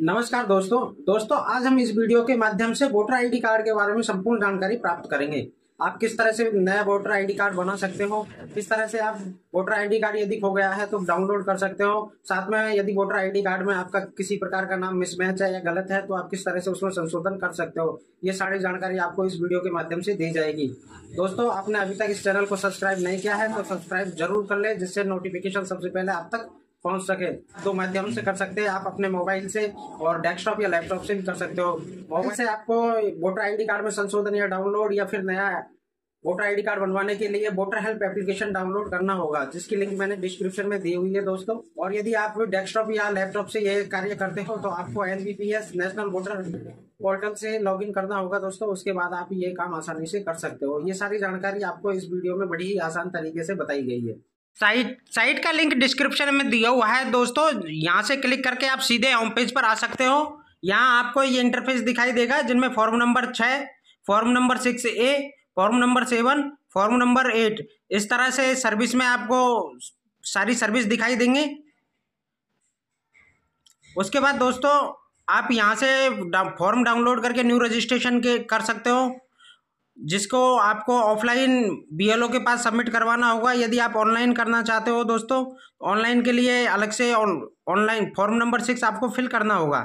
नमस्कार दोस्तों दोस्तों आज हम इस वीडियो के माध्यम से वोटर आईडी कार्ड के बारे में संपूर्ण जानकारी प्राप्त करेंगे आप किस तरह से नया वोटर आईडी कार्ड बना सकते हो किस तरह से आप वोटर आईडी कार्ड यदि खो गया है तो डाउनलोड कर सकते हो साथ में यदि वोटर आईडी कार्ड में आपका किसी प्रकार का नाम मिसमैच है या गलत है तो आप किस तरह से उसमें संशोधन कर सकते हो ये सारी जानकारी आपको इस वीडियो के माध्यम से दी जाएगी दोस्तों आपने अभी तक इस चैनल को सब्सक्राइब नहीं किया है तो सब्सक्राइब जरूर कर ले जिससे नोटिफिकेशन सबसे पहले आप तक पहुंच सके दो माध्यम से कर सकते हैं आप अपने मोबाइल से और डेस्कटॉप या लैपटॉप से भी कर सकते हो मोबाइल से आपको वोटर आईडी कार्ड में संशोधन या डाउनलोड या फिर नया वोटर आईडी कार्ड बनवाने के लिए वोटर हेल्प एप्लीकेशन डाउनलोड करना होगा जिसकी लिंक मैंने डिस्क्रिप्शन में दी हुई है दोस्तों और यदि आप डेस्कटॉप या लैपटॉप से ये कार्य करते हो तो आपको एन नेशनल वोटर पोर्टल से लॉगिन करना होगा दोस्तों उसके बाद आप ये काम आसानी से कर सकते हो ये सारी जानकारी आपको इस वीडियो में बड़ी ही आसान तरीके से बताई गई है साइट साइट का लिंक डिस्क्रिप्शन में दिया हुआ है दोस्तों यहाँ से क्लिक करके आप सीधे होम पेज पर आ सकते हो यहाँ आपको ये इंटरफेस दिखाई देगा जिनमें फॉर्म नंबर छः form number six A form number seven form number eight इस तरह से सर्विस में आपको सारी सर्विस दिखाई देंगे उसके बाद दोस्तों आप यहाँ से फॉर्म डाउनलोड करके न्यू रजिस्ट्रेशन के कर सकते हो जिसको आपको ऑफलाइन बी के पास सबमिट करवाना होगा यदि आप ऑनलाइन करना चाहते हो दोस्तों ऑनलाइन के लिए अलग से ऑनलाइन फॉर्म नंबर सिक्स आपको फिल करना होगा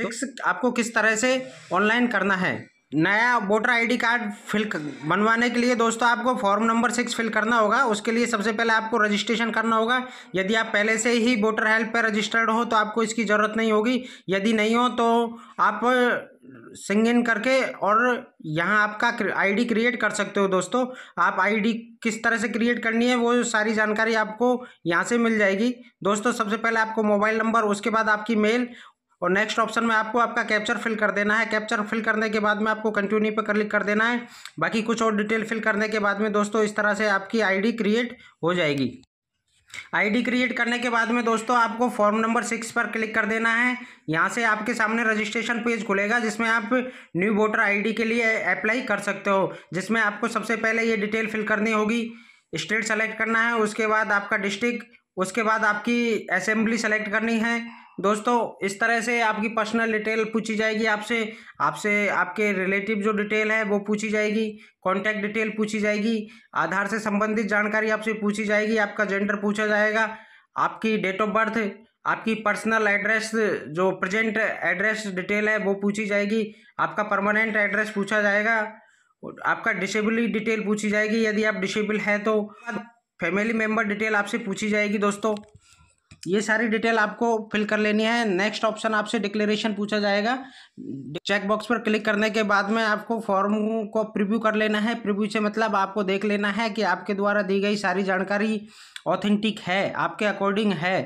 सिक्स आपको किस तरह से ऑनलाइन करना है नया वोटर आईडी कार्ड फिल बनवाने के लिए दोस्तों आपको फॉर्म नंबर सिक्स फिल करना होगा उसके लिए सबसे पहले आपको रजिस्ट्रेशन करना होगा यदि आप पहले से ही वोटर हेल्प पर रजिस्टर्ड हो तो आपको इसकी ज़रूरत नहीं होगी यदि नहीं हो तो आप सिंग इन करके और यहाँ आपका आईडी क्रिएट कर सकते हो दोस्तों आप आईडी किस तरह से क्रिएट करनी है वो सारी जानकारी आपको यहाँ से मिल जाएगी दोस्तों सबसे पहले आपको मोबाइल नंबर उसके बाद आपकी मेल और नेक्स्ट ऑप्शन में आपको आपका कैप्चर फिल कर देना है कैप्चर फिल करने के बाद में आपको कंटिन्यू पर क्लिक कर देना है बाकी कुछ और डिटेल फिल करने के बाद में दोस्तों इस तरह से आपकी आईडी क्रिएट हो जाएगी आईडी क्रिएट करने के बाद में दोस्तों आपको फॉर्म नंबर सिक्स पर क्लिक कर देना है यहाँ से आपके सामने रजिस्ट्रेशन पेज खुलेगा जिसमें आप न्यू वोटर आईडी के लिए अप्लाई कर सकते हो जिसमें आपको सबसे पहले ये डिटेल फिल करनी होगी स्टेट सेलेक्ट करना है उसके बाद आपका डिस्ट्रिक्ट उसके बाद आपकी असेंबली सेलेक्ट करनी है दोस्तों इस तरह से आपकी पर्सनल डिटेल पूछी जाएगी आपसे आपसे आपके रिलेटिव जो डिटेल है वो पूछी जाएगी कॉन्टैक्ट डिटेल पूछी जाएगी आधार से संबंधित जानकारी आपसे पूछी जाएगी आपका जेंडर पूछा जाएगा आपकी डेट ऑफ बर्थ आपकी पर्सनल एड्रेस जो प्रेजेंट एड्रेस डिटेल है वो पूछी जाएगी आपका परमानेंट एड्रेस पूछा जाएगा आपका डिसेबिलिटी डिटेल पूछी जाएगी यदि आप डिसेबल हैं तो फैमिली मेम्बर डिटेल आपसे पूछी जाएगी दोस्तों ये सारी डिटेल आपको फिल कर लेनी है नेक्स्ट ऑप्शन आपसे डिक्लेरेशन पूछा जाएगा चेकबॉक्स पर क्लिक करने के बाद में आपको फॉर्म को प्रिव्यू कर लेना है प्रिव्यू से मतलब आपको देख लेना है कि आपके द्वारा दी गई सारी जानकारी ऑथेंटिक है आपके अकॉर्डिंग है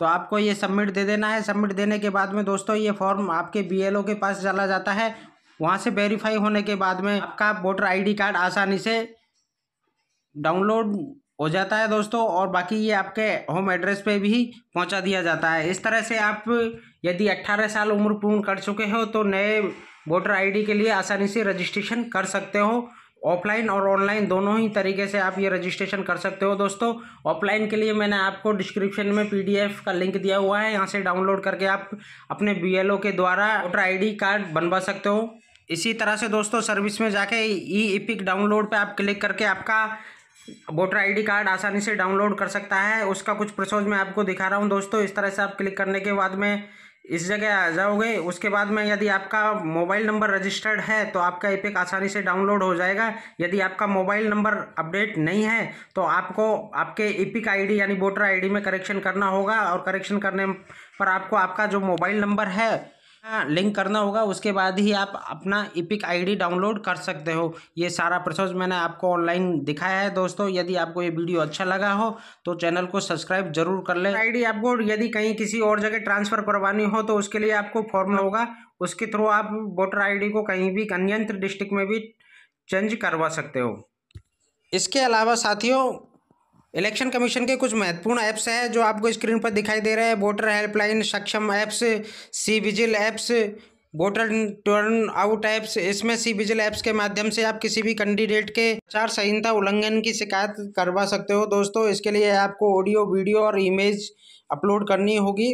तो आपको ये सबमिट दे देना है सबमिट देने के बाद में दोस्तों ये फॉर्म आपके बीएलओ के पास चला जाता है वहाँ से वेरीफाई होने के बाद में आपका वोटर आईडी कार्ड आसानी से डाउनलोड हो जाता है दोस्तों और बाकी ये आपके होम एड्रेस पे भी पहुंचा दिया जाता है इस तरह से आप यदि 18 साल उम्र पूर्ण कर चुके हो तो नए वोटर आईडी के लिए आसानी से रजिस्ट्रेशन कर सकते हो ऑफलाइन और ऑनलाइन दोनों ही तरीके से आप ये रजिस्ट्रेशन कर सकते हो दोस्तों ऑफलाइन के लिए मैंने आपको डिस्क्रिप्शन में पीडीएफ का लिंक दिया हुआ है यहाँ से डाउनलोड करके आप अपने बीएलओ के द्वारा वोटर आईडी कार्ड बनवा सकते हो इसी तरह से दोस्तों सर्विस में जाके ई इपिक डाउनलोड पे आप क्लिक करके आपका वोटर आईडी कार्ड आसानी से डाउनलोड कर सकता है उसका कुछ प्रोसेस मैं आपको दिखा रहा हूँ दोस्तों इस तरह से आप क्लिक करने के बाद में इस जगह आ जाओगे उसके बाद में यदि आपका मोबाइल नंबर रजिस्टर्ड है तो आपका एपिक आसानी से डाउनलोड हो जाएगा यदि आपका मोबाइल नंबर अपडेट नहीं है तो आपको आपके एपिक आई यानी वोटर आई में करेक्शन करना होगा और करेक्शन करने पर आपको आपका जो मोबाइल नंबर है लिंक करना होगा उसके बाद ही आप अपना इपिक आईडी डाउनलोड कर सकते हो ये सारा प्रोसेस मैंने आपको ऑनलाइन दिखाया है दोस्तों यदि आपको ये वीडियो अच्छा लगा हो तो चैनल को सब्सक्राइब जरूर कर लें आईडी आपको यदि कहीं किसी और जगह ट्रांसफ़र करवानी हो तो उसके लिए आपको फॉर्म होगा उसके थ्रू आप वोटर आई को कहीं भी अन्यंत्र डिस्ट्रिक्ट में भी चेंज करवा सकते हो इसके अलावा साथियों इलेक्शन कमीशन के कुछ महत्वपूर्ण ऐप्स हैं जो आपको स्क्रीन पर दिखाई दे रहे हैं voter helpline Saksham apps C vigil apps voter turnout apps इसमें सी विजिल ऐप्स के माध्यम से आप किसी भी कैंडिडेट के चार संहिता उल्लंघन की शिकायत करवा सकते हो दोस्तों इसके लिए आपको ऑडियो वीडियो और इमेज अपलोड करनी होगी